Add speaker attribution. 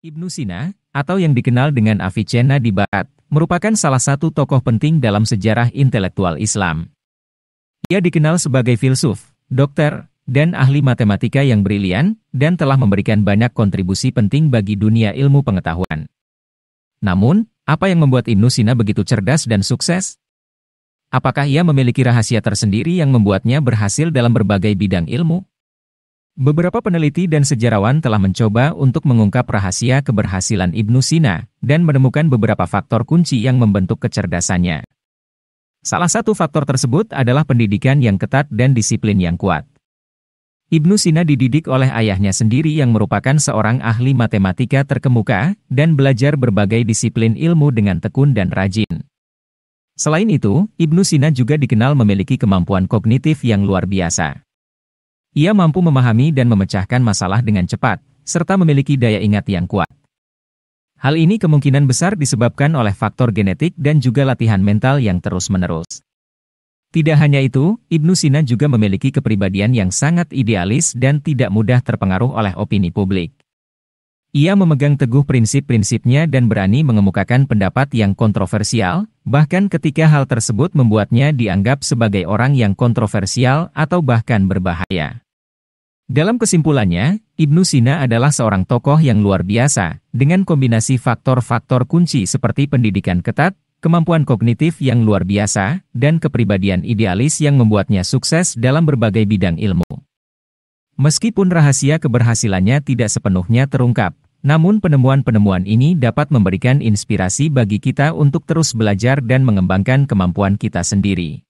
Speaker 1: Ibnu Sina, atau yang dikenal dengan Avicenna di Barat, merupakan salah satu tokoh penting dalam sejarah intelektual Islam. Ia dikenal sebagai filsuf, dokter, dan ahli matematika yang brilian, dan telah memberikan banyak kontribusi penting bagi dunia ilmu pengetahuan. Namun, apa yang membuat Ibnu Sina begitu cerdas dan sukses? Apakah ia memiliki rahasia tersendiri yang membuatnya berhasil dalam berbagai bidang ilmu? Beberapa peneliti dan sejarawan telah mencoba untuk mengungkap rahasia keberhasilan Ibnu Sina dan menemukan beberapa faktor kunci yang membentuk kecerdasannya. Salah satu faktor tersebut adalah pendidikan yang ketat dan disiplin yang kuat. Ibnu Sina dididik oleh ayahnya sendiri yang merupakan seorang ahli matematika terkemuka dan belajar berbagai disiplin ilmu dengan tekun dan rajin. Selain itu, Ibnu Sina juga dikenal memiliki kemampuan kognitif yang luar biasa. Ia mampu memahami dan memecahkan masalah dengan cepat, serta memiliki daya ingat yang kuat. Hal ini kemungkinan besar disebabkan oleh faktor genetik dan juga latihan mental yang terus-menerus. Tidak hanya itu, Ibnu Sina juga memiliki kepribadian yang sangat idealis dan tidak mudah terpengaruh oleh opini publik. Ia memegang teguh prinsip-prinsipnya dan berani mengemukakan pendapat yang kontroversial, bahkan ketika hal tersebut membuatnya dianggap sebagai orang yang kontroversial atau bahkan berbahaya. Dalam kesimpulannya, Ibnu Sina adalah seorang tokoh yang luar biasa, dengan kombinasi faktor-faktor kunci seperti pendidikan ketat, kemampuan kognitif yang luar biasa, dan kepribadian idealis yang membuatnya sukses dalam berbagai bidang ilmu. Meskipun rahasia keberhasilannya tidak sepenuhnya terungkap, namun penemuan-penemuan ini dapat memberikan inspirasi bagi kita untuk terus belajar dan mengembangkan kemampuan kita sendiri.